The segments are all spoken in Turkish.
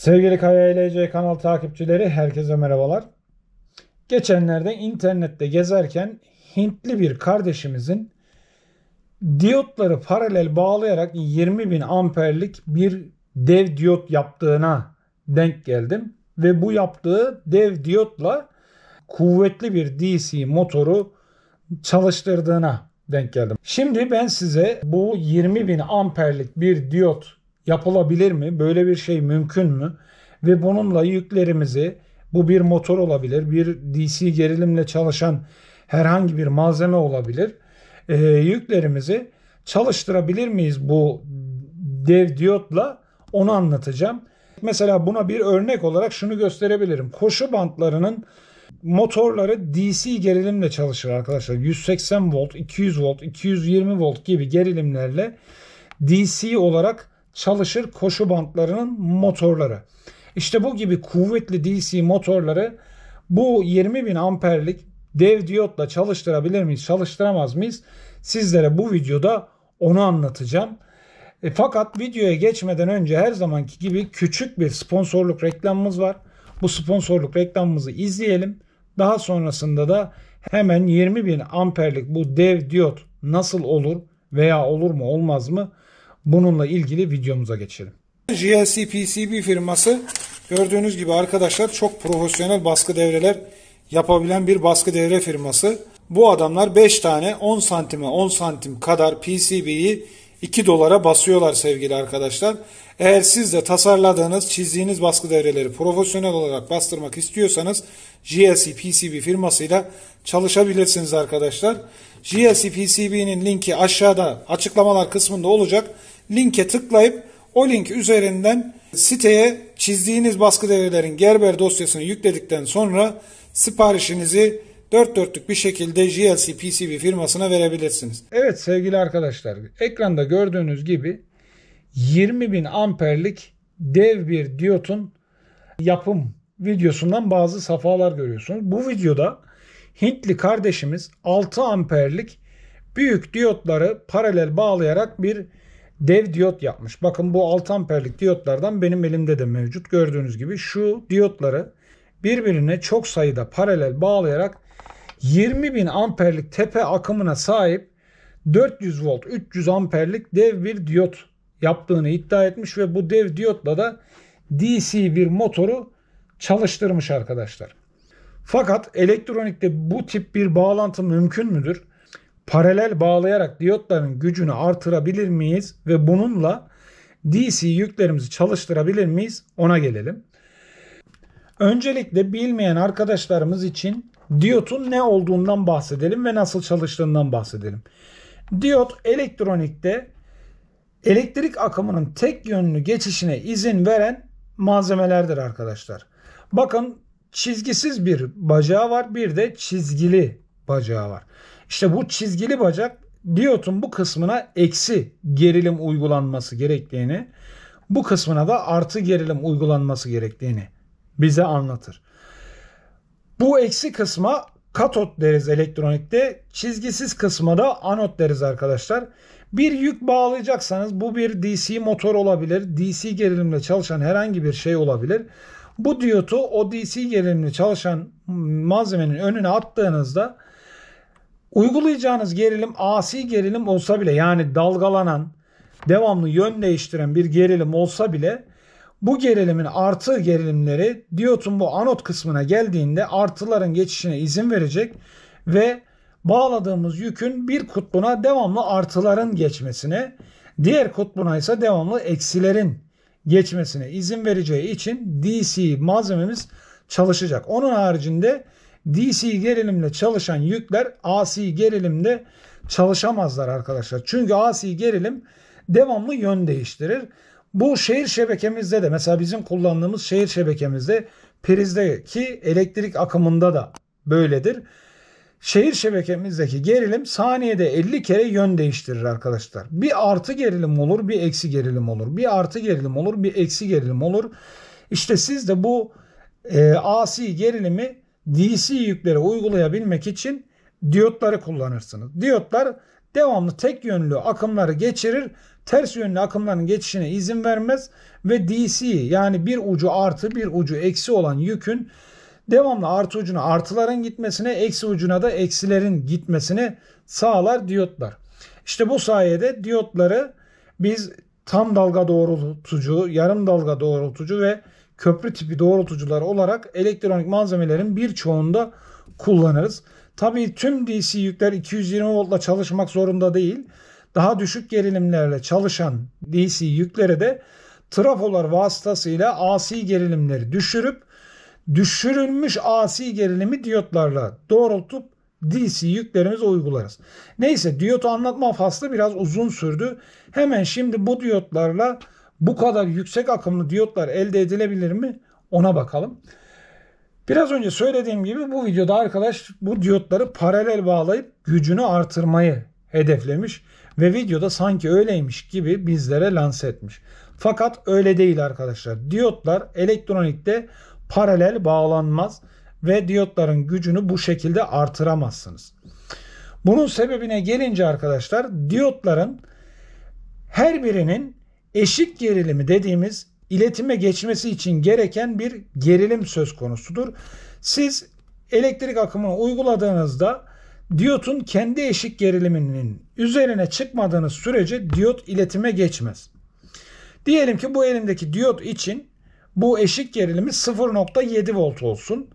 Sevgili KYLC kanal takipçileri herkese merhabalar. Geçenlerde internette gezerken Hintli bir kardeşimizin diyotları paralel bağlayarak 20 bin amperlik bir dev diyot yaptığına denk geldim. Ve bu yaptığı dev diyotla kuvvetli bir DC motoru çalıştırdığına denk geldim. Şimdi ben size bu 20 bin amperlik bir diyot yapılabilir mi? Böyle bir şey mümkün mü? Ve bununla yüklerimizi bu bir motor olabilir, bir DC gerilimle çalışan herhangi bir malzeme olabilir. E, yüklerimizi çalıştırabilir miyiz bu dev diyotla? Onu anlatacağım. Mesela buna bir örnek olarak şunu gösterebilirim. Koşu bantlarının motorları DC gerilimle çalışır arkadaşlar. 180 volt, 200 volt, 220 volt gibi gerilimlerle DC olarak çalışır koşu bantlarının motorları. İşte bu gibi kuvvetli DC motorları bu 20 bin amperlik dev diyotla çalıştırabilir miyiz, çalıştıramaz mıyız? Sizlere bu videoda onu anlatacağım. E, fakat videoya geçmeden önce her zamanki gibi küçük bir sponsorluk reklamımız var. Bu sponsorluk reklamımızı izleyelim. Daha sonrasında da hemen 20 bin amperlik bu dev diyot nasıl olur veya olur mu olmaz mı Bununla ilgili videomuza geçelim. GLC PCB firması gördüğünüz gibi arkadaşlar çok profesyonel baskı devreler yapabilen bir baskı devre firması. Bu adamlar 5 tane 10 santime 10 santim kadar PCB'yi 2 dolara basıyorlar sevgili arkadaşlar. Eğer siz de tasarladığınız, çizdiğiniz baskı devreleri profesyonel olarak bastırmak istiyorsanız GLC PCB firmasıyla çalışabilirsiniz arkadaşlar. GLC PCB'nin linki aşağıda açıklamalar kısmında olacak linke tıklayıp o link üzerinden siteye çizdiğiniz baskı devrelerin Gerber dosyasını yükledikten sonra siparişinizi dört dörtlük bir şekilde GLC PCB firmasına verebilirsiniz. Evet sevgili arkadaşlar ekranda gördüğünüz gibi 20.000 amperlik dev bir diyotun yapım videosundan bazı safhalar görüyorsunuz. Bu videoda Hintli kardeşimiz 6 amperlik büyük diyotları paralel bağlayarak bir dev diyot yapmış. Bakın bu 6 amperlik diyotlardan benim elimde de mevcut. Gördüğünüz gibi şu diyotları birbirine çok sayıda paralel bağlayarak 20 bin amperlik tepe akımına sahip 400 volt 300 amperlik dev bir diyot yaptığını iddia etmiş ve bu dev diyotla da DC bir motoru çalıştırmış arkadaşlar. Fakat elektronikte bu tip bir bağlantı mümkün müdür? paralel bağlayarak diyotların gücünü artırabilir miyiz ve bununla DC yüklerimizi çalıştırabilir miyiz ona gelelim. Öncelikle bilmeyen arkadaşlarımız için diyotun ne olduğundan bahsedelim ve nasıl çalıştığından bahsedelim. Diyot elektronikte elektrik akımının tek yönlü geçişine izin veren malzemelerdir arkadaşlar. Bakın çizgisiz bir bacağı var bir de çizgili bacağı var. İşte bu çizgili bacak diyotun bu kısmına eksi gerilim uygulanması gerektiğini, bu kısmına da artı gerilim uygulanması gerektiğini bize anlatır. Bu eksi kısma katot deriz elektronikte, çizgisiz kısma da anot deriz arkadaşlar. Bir yük bağlayacaksanız bu bir DC motor olabilir. DC gerilimle çalışan herhangi bir şey olabilir. Bu diyotu o DC gerilimle çalışan malzemenin önüne attığınızda Uygulayacağınız gerilim asi gerilim olsa bile yani dalgalanan, devamlı yön değiştiren bir gerilim olsa bile bu gerilimin artı gerilimleri diyotun bu anot kısmına geldiğinde artıların geçişine izin verecek ve bağladığımız yükün bir kutbuna devamlı artıların geçmesine, diğer kutbuna ise devamlı eksilerin geçmesine izin vereceği için DC malzememiz çalışacak. Onun haricinde DC gerilimle çalışan yükler AC gerilimle çalışamazlar arkadaşlar. Çünkü AC gerilim devamlı yön değiştirir. Bu şehir şebekemizde de mesela bizim kullandığımız şehir şebekemizde prizdeki elektrik akımında da böyledir. Şehir şebekemizdeki gerilim saniyede 50 kere yön değiştirir arkadaşlar. Bir artı gerilim olur, bir eksi gerilim olur. Bir artı gerilim olur, bir eksi gerilim olur. İşte siz de bu e, asi gerilimi DC yüklere uygulayabilmek için diyotları kullanırsınız. Diyotlar devamlı tek yönlü akımları geçirir. Ters yönlü akımların geçişine izin vermez ve DC yani bir ucu artı bir ucu eksi olan yükün devamlı artı ucuna artıların gitmesine, eksi ucuna da eksilerin gitmesini sağlar diyotlar. İşte bu sayede diyotları biz tam dalga doğrultucu, yarım dalga doğrultucu ve köprü tipi doğrultucular olarak elektronik malzemelerin birçoğunda kullanırız. Tabii tüm DC yükler 220 voltla çalışmak zorunda değil. Daha düşük gerilimlerle çalışan DC yüklere de trafolar vasıtasıyla AC gerilimleri düşürüp düşürülmüş AC gerilimi diyotlarla doğrultup DC yüklerimize uygularız. Neyse diyotu anlatma faslı biraz uzun sürdü. Hemen şimdi bu diyotlarla bu kadar yüksek akımlı diyotlar elde edilebilir mi? Ona bakalım. Biraz önce söylediğim gibi bu videoda arkadaş bu diyotları paralel bağlayıp gücünü artırmayı hedeflemiş ve videoda sanki öyleymiş gibi bizlere lanse etmiş. Fakat öyle değil arkadaşlar. Diyotlar elektronikte paralel bağlanmaz ve diyotların gücünü bu şekilde artıramazsınız. Bunun sebebine gelince arkadaşlar diyotların her birinin eşik gerilimi dediğimiz iletime geçmesi için gereken bir gerilim söz konusudur. Siz elektrik akımını uyguladığınızda diyotun kendi eşik geriliminin üzerine çıkmadığınız sürece diyot iletime geçmez. Diyelim ki bu elimdeki diyot için bu eşik gerilimi 0.7 volt olsun.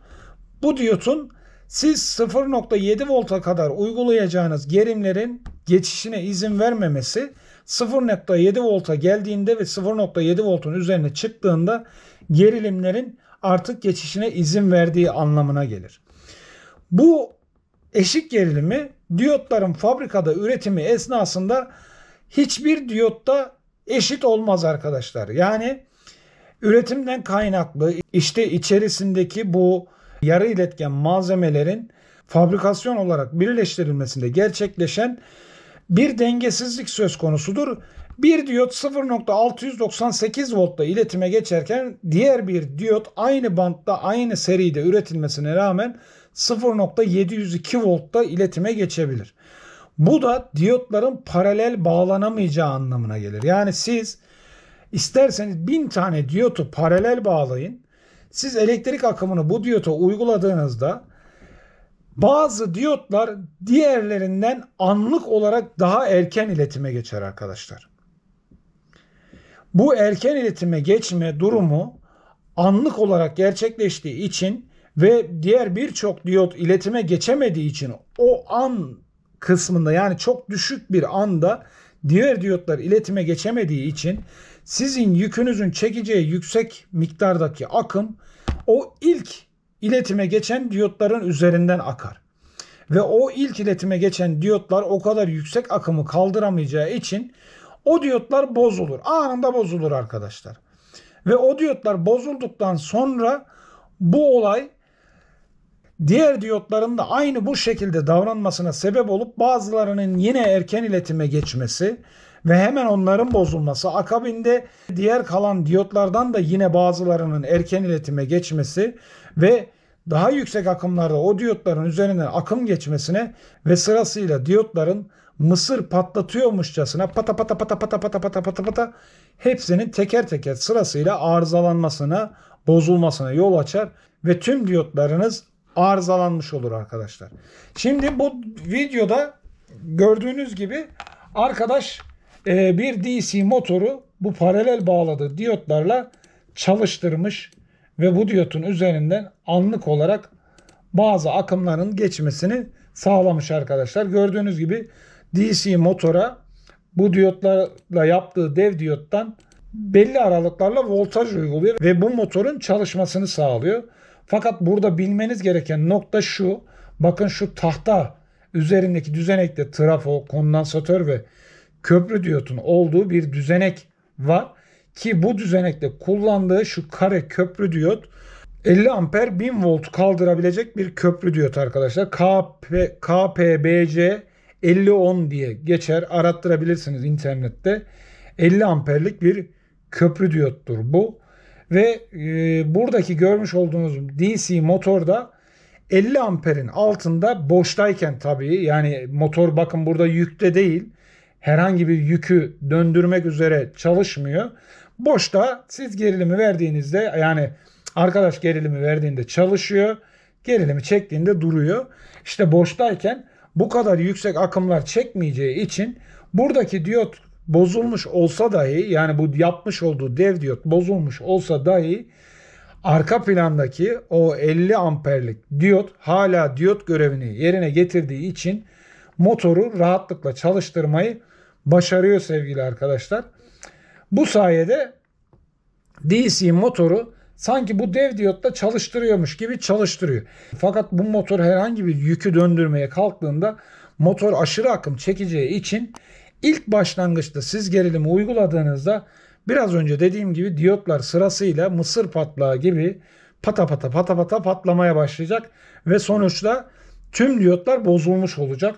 Bu diyotun siz 0.7 volta kadar uygulayacağınız gerimlerin geçişine izin vermemesi 0.7 volta geldiğinde ve 0.7 voltun üzerine çıktığında gerilimlerin artık geçişine izin verdiği anlamına gelir. Bu eşik gerilimi diyotların fabrikada üretimi esnasında hiçbir diyotta eşit olmaz arkadaşlar. Yani üretimden kaynaklı işte içerisindeki bu yarı iletken malzemelerin fabrikasyon olarak birleştirilmesinde gerçekleşen bir dengesizlik söz konusudur. Bir diyot 0.698 voltta iletime geçerken diğer bir diyot aynı bantta aynı seride üretilmesine rağmen 0.702 voltta iletime geçebilir. Bu da diyotların paralel bağlanamayacağı anlamına gelir. Yani siz isterseniz 1000 tane diyotu paralel bağlayın. Siz elektrik akımını bu diyota uyguladığınızda bazı diyotlar diğerlerinden anlık olarak daha erken iletime geçer arkadaşlar. Bu erken iletime geçme durumu anlık olarak gerçekleştiği için ve diğer birçok diyot iletime geçemediği için o an kısmında yani çok düşük bir anda diğer diyotlar iletime geçemediği için sizin yükünüzün çekeceği yüksek miktardaki akım o ilk iletime geçen diyotların üzerinden akar. Ve o ilk iletime geçen diyotlar o kadar yüksek akımı kaldıramayacağı için o diyotlar bozulur. Anında bozulur arkadaşlar. Ve o diyotlar bozulduktan sonra bu olay diğer diyotların da aynı bu şekilde davranmasına sebep olup bazılarının yine erken iletime geçmesi ve hemen onların bozulması akabinde diğer kalan diyotlardan da yine bazılarının erken iletime geçmesi ve daha yüksek akımlarda o diyotların üzerinden akım geçmesine ve sırasıyla diyotların mısır patlatıyormuşçasına pata pata pata pata pata pata pata pata hepsinin teker teker sırasıyla arızalanmasına, bozulmasına yol açar ve tüm diyotlarınız arızalanmış olur arkadaşlar. Şimdi bu videoda gördüğünüz gibi arkadaş e, bir DC motoru bu paralel bağladığı diyotlarla çalıştırmış ve bu diyotun üzerinden anlık olarak bazı akımların geçmesini sağlamış arkadaşlar. Gördüğünüz gibi DC motora bu diyotlarla yaptığı dev diyottan belli aralıklarla voltaj uyguluyor ve bu motorun çalışmasını sağlıyor. Fakat burada bilmeniz gereken nokta şu. Bakın şu tahta üzerindeki düzenekte trafo, kondansatör ve köprü diyotun olduğu bir düzenek var ki bu düzenekte kullandığı şu kare köprü diyot 50 amper 1000 volt kaldırabilecek bir köprü diyot arkadaşlar. KP, KPBC 5010 diye geçer arattırabilirsiniz internette. 50 amperlik bir köprü diyottur bu. Ve e, buradaki görmüş olduğunuz DC motorda 50 amperin altında boştayken tabii yani motor bakın burada yükte değil herhangi bir yükü döndürmek üzere çalışmıyor. Boşta siz gerilimi verdiğinizde yani arkadaş gerilimi verdiğinde çalışıyor. Gerilimi çektiğinde duruyor. İşte boştayken bu kadar yüksek akımlar çekmeyeceği için buradaki diyot bozulmuş olsa dahi yani bu yapmış olduğu dev diyot bozulmuş olsa dahi arka plandaki o 50 amperlik diyot hala diyot görevini yerine getirdiği için motoru rahatlıkla çalıştırmayı başarıyor sevgili arkadaşlar. Bu sayede DC motoru sanki bu dev diyotta çalıştırıyormuş gibi çalıştırıyor. Fakat bu motor herhangi bir yükü döndürmeye kalktığında motor aşırı akım çekeceği için ilk başlangıçta siz gerilimi uyguladığınızda biraz önce dediğim gibi diyotlar sırasıyla mısır patlağı gibi pata pata pata pata patlamaya başlayacak ve sonuçta tüm diyotlar bozulmuş olacak.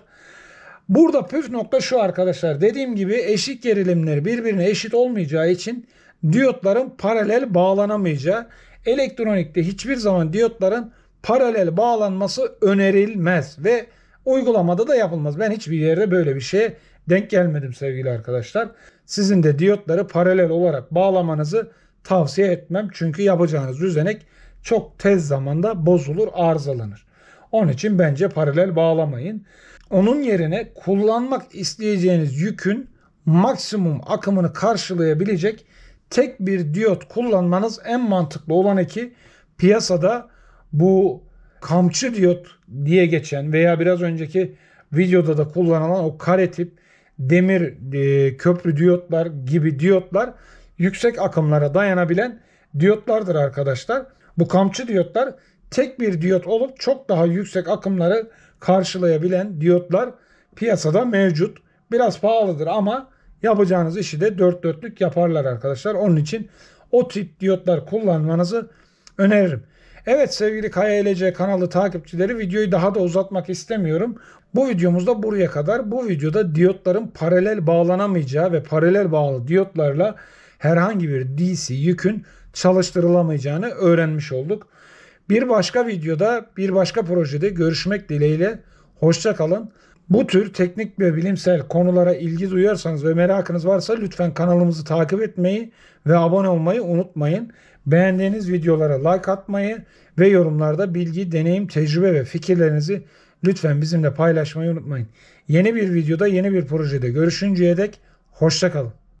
Burada püf nokta şu arkadaşlar. Dediğim gibi eşik gerilimleri birbirine eşit olmayacağı için diyotların paralel bağlanamayacağı. Elektronikte hiçbir zaman diyotların paralel bağlanması önerilmez ve uygulamada da yapılmaz. Ben hiçbir yerde böyle bir şeye denk gelmedim sevgili arkadaşlar. Sizin de diyotları paralel olarak bağlamanızı tavsiye etmem. Çünkü yapacağınız düzenek çok tez zamanda bozulur, arızalanır. Onun için bence paralel bağlamayın. Onun yerine kullanmak isteyeceğiniz yükün maksimum akımını karşılayabilecek tek bir diyot kullanmanız en mantıklı olan ki piyasada bu kamçı diyot diye geçen veya biraz önceki videoda da kullanılan o kare tip demir e, köprü diyotlar gibi diyotlar yüksek akımlara dayanabilen diyotlardır arkadaşlar. Bu kamçı diyotlar tek bir diyot olup çok daha yüksek akımları karşılayabilen diyotlar piyasada mevcut. Biraz pahalıdır ama yapacağınız işi de dört dörtlük yaparlar arkadaşlar. Onun için o tip diyotlar kullanmanızı öneririm. Evet sevgili KYLC kanalı takipçileri videoyu daha da uzatmak istemiyorum. Bu videomuzda buraya kadar. Bu videoda diyotların paralel bağlanamayacağı ve paralel bağlı diyotlarla herhangi bir DC yükün çalıştırılamayacağını öğrenmiş olduk. Bir başka videoda bir başka projede görüşmek dileğiyle hoşça kalın. Bu tür teknik ve bilimsel konulara ilgi duyuyorsanız ve merakınız varsa lütfen kanalımızı takip etmeyi ve abone olmayı unutmayın. Beğendiğiniz videolara like atmayı ve yorumlarda bilgi, deneyim, tecrübe ve fikirlerinizi lütfen bizimle paylaşmayı unutmayın. Yeni bir videoda yeni bir projede görüşünceye dek hoşçakalın.